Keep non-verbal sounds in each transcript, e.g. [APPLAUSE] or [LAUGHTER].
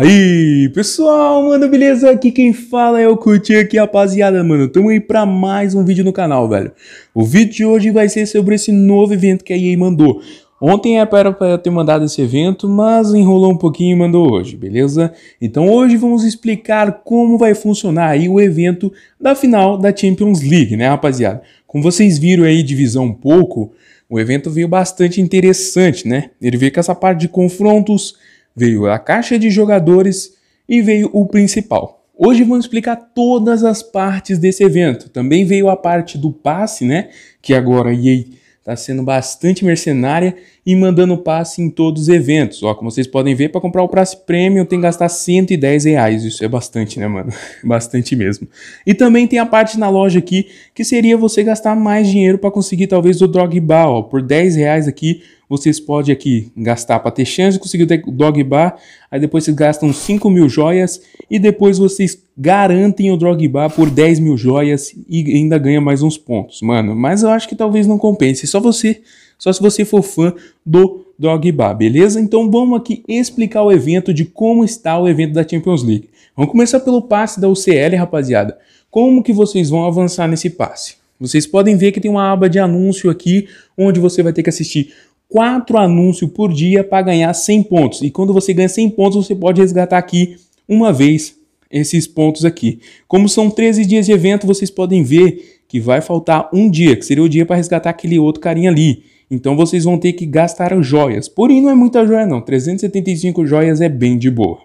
Aí, pessoal, mano, beleza? Aqui quem fala é o Coutinho aqui, rapaziada, mano. Tamo aí pra mais um vídeo no canal, velho. O vídeo de hoje vai ser sobre esse novo evento que a EA mandou. Ontem era para ter mandado esse evento, mas enrolou um pouquinho e mandou hoje, beleza? Então hoje vamos explicar como vai funcionar aí o evento da final da Champions League, né, rapaziada? Como vocês viram aí de visão um pouco, o evento veio bastante interessante, né? Ele veio com essa parte de confrontos, veio a caixa de jogadores e veio o principal. Hoje vamos explicar todas as partes desse evento. Também veio a parte do passe, né? Que agora a EA está sendo bastante mercenária e mandando passe em todos os eventos. Ó, como vocês podem ver, para comprar o passe premium tem que gastar 110 reais. Isso é bastante, né, mano? [LAUGHS] bastante mesmo. E também tem a parte na loja aqui, que seria você gastar mais dinheiro para conseguir talvez o bar, ó, por 10 reais aqui vocês podem aqui gastar para ter chance de conseguir o bar. aí depois vocês gastam 5 mil joias e depois vocês garantem o bar por 10 mil joias e ainda ganha mais uns pontos, mano. Mas eu acho que talvez não compense, é só você só se você for fã do Drogba, beleza? Então vamos aqui explicar o evento de como está o evento da Champions League. Vamos começar pelo passe da UCL, rapaziada. Como que vocês vão avançar nesse passe? Vocês podem ver que tem uma aba de anúncio aqui, onde você vai ter que assistir quatro anúncios por dia para ganhar 100 pontos. E quando você ganha 100 pontos, você pode resgatar aqui uma vez esses pontos aqui. Como são 13 dias de evento, vocês podem ver que vai faltar um dia, que seria o dia para resgatar aquele outro carinha ali. Então vocês vão ter que gastar joias. Porém, não é muita joia não. 375 joias é bem de boa.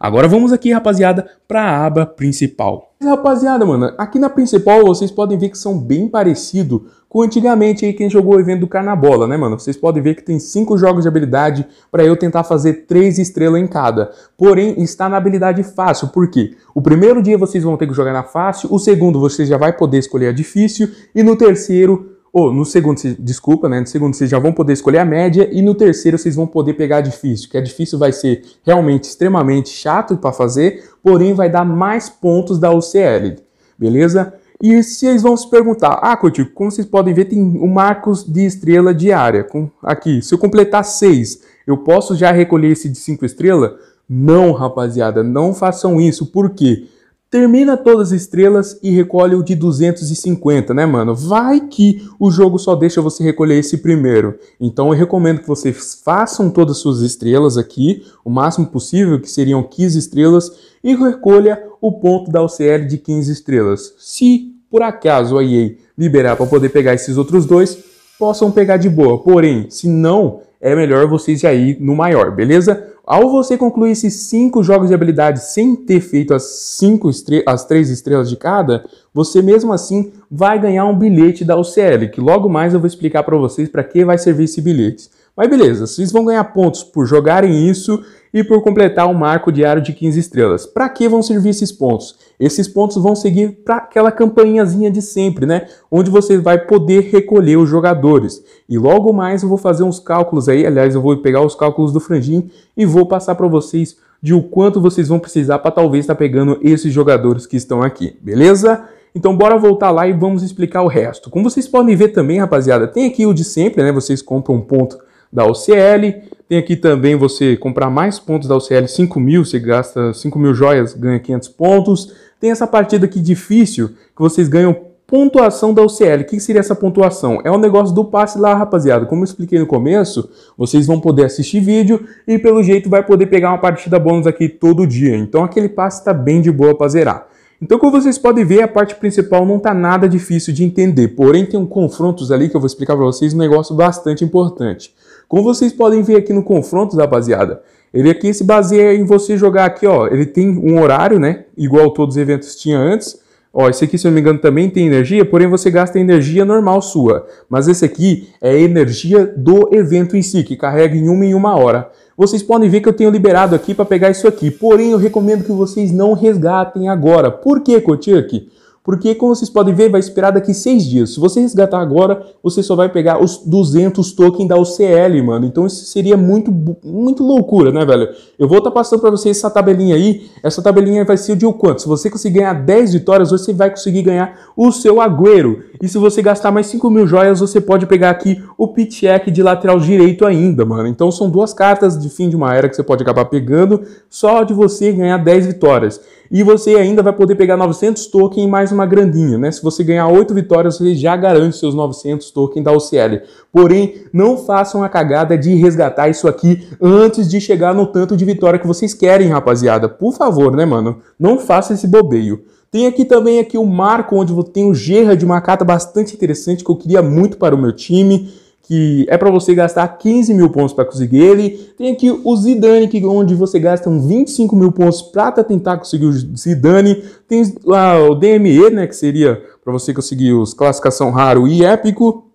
Agora vamos aqui, rapaziada, para a aba principal. Rapaziada, mano, aqui na principal vocês podem ver que são bem parecido com antigamente aí quem jogou o evento do Carnabola, né, mano? Vocês podem ver que tem cinco jogos de habilidade para eu tentar fazer três estrelas em cada. Porém, está na habilidade fácil, Por quê? o primeiro dia vocês vão ter que jogar na fácil, o segundo vocês já vai poder escolher a difícil e no terceiro ou no segundo, desculpa, né? No segundo vocês já vão poder escolher a média e no terceiro vocês vão poder pegar difícil, que a difícil vai ser realmente extremamente chato para fazer, porém vai dar mais pontos da UCL, beleza? E vocês vão se perguntar, ah, Curtico, como vocês podem ver, tem um marcos de estrela diária. Com, aqui, se eu completar seis, eu posso já recolher esse de cinco estrelas? Não, rapaziada, não façam isso. Por quê? Termina todas as estrelas e recolhe o de 250, né, mano? Vai que o jogo só deixa você recolher esse primeiro. Então eu recomendo que vocês façam todas as suas estrelas aqui, o máximo possível, que seriam 15 estrelas, e recolha o ponto da OCL de 15 estrelas. Se por acaso a EA liberar para poder pegar esses outros dois, possam pegar de boa. Porém, se não, é melhor vocês ir no maior, beleza? Ao você concluir esses cinco jogos de habilidade sem ter feito as cinco as três estrelas de cada, você mesmo assim vai ganhar um bilhete da UCL, que logo mais eu vou explicar para vocês para que vai servir esse bilhete. Mas beleza, vocês vão ganhar pontos por jogarem isso e por completar o um marco diário de 15 estrelas. Para que vão servir esses pontos? Esses pontos vão seguir para aquela campanhazinha de sempre, né? Onde você vai poder recolher os jogadores. E logo mais eu vou fazer uns cálculos aí, aliás, eu vou pegar os cálculos do Franjin e vou passar para vocês de o quanto vocês vão precisar para talvez estar tá pegando esses jogadores que estão aqui, beleza? Então bora voltar lá e vamos explicar o resto. Como vocês podem ver também, rapaziada, tem aqui o de sempre, né? Vocês compram um ponto da OCL. Tem aqui também você comprar mais pontos da OCL, 5 mil, você gasta 5 mil joias, ganha 500 pontos. Tem essa partida aqui difícil, que vocês ganham pontuação da UCL. O que seria essa pontuação? É o um negócio do passe lá, rapaziada. Como eu expliquei no começo, vocês vão poder assistir vídeo e pelo jeito vai poder pegar uma partida bônus aqui todo dia. Então aquele passe está bem de boa para zerar. Então, como vocês podem ver, a parte principal não está nada difícil de entender, porém tem um confrontos ali que eu vou explicar para vocês um negócio bastante importante. Como vocês podem ver aqui no confronto, rapaziada, ele aqui se baseia em você jogar aqui, ó. Ele tem um horário, né? Igual todos os eventos tinha antes. Ó, esse aqui, se eu não me engano, também tem energia, porém você gasta energia normal sua. Mas esse aqui é energia do evento em si, que carrega em uma em uma hora. Vocês podem ver que eu tenho liberado aqui para pegar isso aqui. Porém, eu recomendo que vocês não resgatem agora. Por que, Kotiak? Porque, como vocês podem ver, vai esperar daqui seis dias. Se você resgatar agora, você só vai pegar os 200 tokens da UCL, mano. Então isso seria muito, muito loucura, né, velho? Eu vou estar tá passando para vocês essa tabelinha aí. Essa tabelinha vai ser de o quanto? Se você conseguir ganhar 10 vitórias, você vai conseguir ganhar o seu Agüero. E se você gastar mais 5 mil joias, você pode pegar aqui o Pitcheck de lateral direito ainda, mano. Então são duas cartas de fim de uma era que você pode acabar pegando só de você ganhar 10 vitórias. E você ainda vai poder pegar 900 tokens mais um uma grandinha, né? Se você ganhar 8 vitórias, você já garante seus 900 tokens da OCL. Porém, não façam a cagada de resgatar isso aqui antes de chegar no tanto de vitória que vocês querem, rapaziada. Por favor, né, mano? Não faça esse bobeio. Tem aqui também aqui o Marco, onde tem o Gerra de uma carta bastante interessante que eu queria muito para o meu time que é para você gastar 15 mil pontos para conseguir ele. Tem aqui o Zidane, que, onde você gasta 25 mil pontos para tá tentar conseguir o Zidane. Tem lá o DME, né, que seria para você conseguir os classificação raro e épico.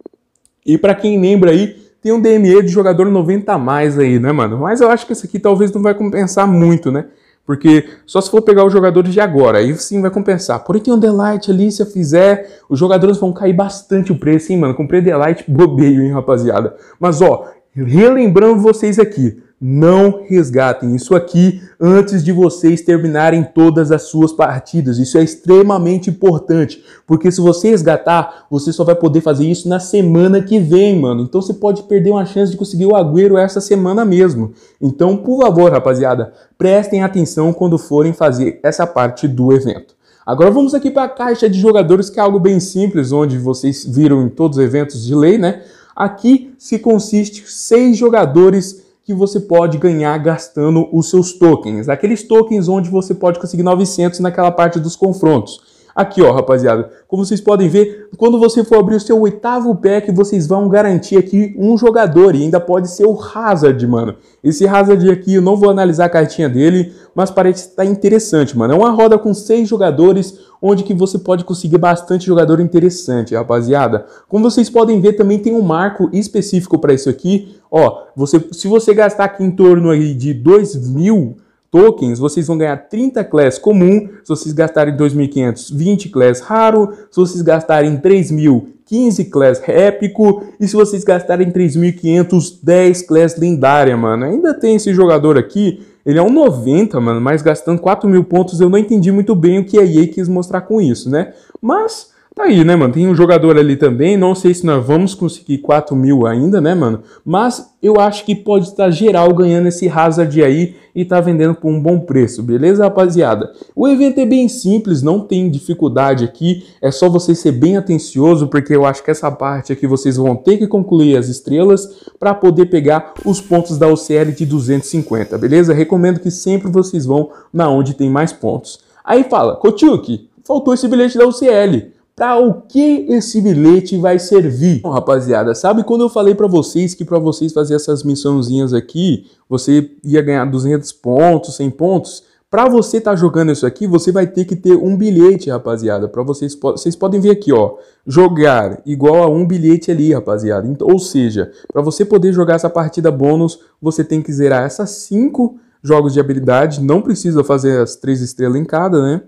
E para quem lembra aí, tem um DME de jogador 90 a mais aí, né, mano? Mas eu acho que esse aqui talvez não vai compensar muito, né? Porque só se for pegar os jogadores de agora, aí sim vai compensar. Porém, tem um Delight ali, se eu fizer, os jogadores vão cair bastante o preço, hein, mano? Comprei Delight, bobeio, hein, rapaziada? Mas, ó, relembrando vocês aqui, não resgatem isso aqui antes de vocês terminarem todas as suas partidas. Isso é extremamente importante, porque se você resgatar, você só vai poder fazer isso na semana que vem, mano. Então você pode perder uma chance de conseguir o Agüero essa semana mesmo. Então, por favor, rapaziada, prestem atenção quando forem fazer essa parte do evento. Agora vamos aqui para a caixa de jogadores, que é algo bem simples, onde vocês viram em todos os eventos de lei, né? Aqui se consiste seis jogadores que você pode ganhar gastando os seus tokens. Aqueles tokens onde você pode conseguir 900 naquela parte dos confrontos. Aqui, ó, rapaziada, como vocês podem ver, quando você for abrir o seu oitavo pack, vocês vão garantir aqui um jogador e ainda pode ser o Hazard, mano. Esse Hazard aqui, eu não vou analisar a cartinha dele, mas parece estar tá interessante, mano. É uma roda com seis jogadores, onde que você pode conseguir bastante jogador interessante, rapaziada. Como vocês podem ver, também tem um marco específico para isso aqui. Ó, você, se você gastar aqui em torno aí de 2 mil tokens, vocês vão ganhar 30 class comum, se vocês gastarem 2.500, 20 class raro, se vocês gastarem 3.000, 15 class épico, e se vocês gastarem 3.500, 10 class lendária, mano. Ainda tem esse jogador aqui, ele é um 90, mano, mas gastando 4.000 pontos eu não entendi muito bem o que a EA quis mostrar com isso, né? Mas... Tá aí, né, mano? Tem um jogador ali também. Não sei se nós vamos conseguir 4 mil ainda, né, mano? Mas eu acho que pode estar geral ganhando esse Hazard aí e tá vendendo por um bom preço, beleza, rapaziada? O evento é bem simples, não tem dificuldade aqui. É só você ser bem atencioso, porque eu acho que essa parte aqui vocês vão ter que concluir as estrelas para poder pegar os pontos da OCL de 250, beleza? Recomendo que sempre vocês vão na onde tem mais pontos. Aí fala, Kotiuk, faltou esse bilhete da UCL. Para o que esse bilhete vai servir? Bom, rapaziada, sabe quando eu falei para vocês que para vocês fazer essas missãozinhas aqui, você ia ganhar 200 pontos, 100 pontos? Para você estar tá jogando isso aqui, você vai ter que ter um bilhete, rapaziada. Para vocês, vocês podem ver aqui, ó, jogar igual a um bilhete ali, rapaziada. Então, ou seja, para você poder jogar essa partida bônus, você tem que zerar essas 5 jogos de habilidade. Não precisa fazer as 3 estrelas em cada, né?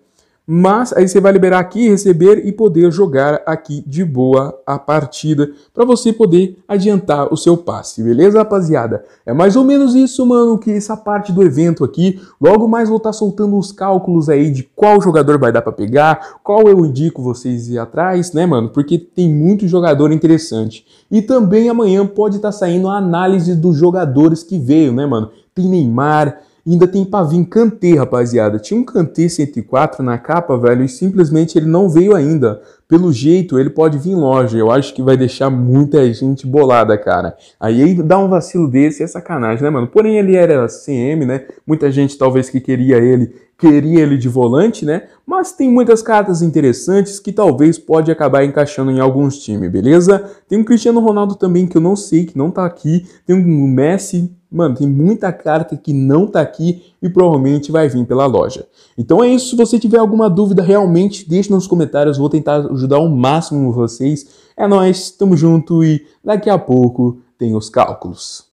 mas aí você vai liberar aqui, receber e poder jogar aqui de boa a partida para você poder adiantar o seu passe, beleza, rapaziada? É mais ou menos isso, mano, que essa parte do evento aqui. Logo mais vou estar tá soltando os cálculos aí de qual jogador vai dar para pegar, qual eu indico vocês ir atrás, né, mano? Porque tem muito jogador interessante. E também amanhã pode estar tá saindo a análise dos jogadores que veio, né, mano? Tem Neymar, ainda tem vir Kantê, rapaziada. Tinha um Kantê 104 na capa, velho, e simplesmente ele não veio ainda. Pelo jeito, ele pode vir em loja. Eu acho que vai deixar muita gente bolada, cara. Aí dá um vacilo desse é sacanagem, né, mano? Porém, ele era CM, né? Muita gente talvez que queria ele queria ele de volante, né? Mas tem muitas cartas interessantes que talvez pode acabar encaixando em alguns times, beleza? Tem um Cristiano Ronaldo também que eu não sei, que não tá aqui. Tem um Messi, mano, tem muita carta que não tá aqui e provavelmente vai vir pela loja. Então é isso, se você tiver alguma dúvida realmente, deixe nos comentários, vou tentar ajudar o máximo vocês. É nós, tamo junto e daqui a pouco tem os cálculos.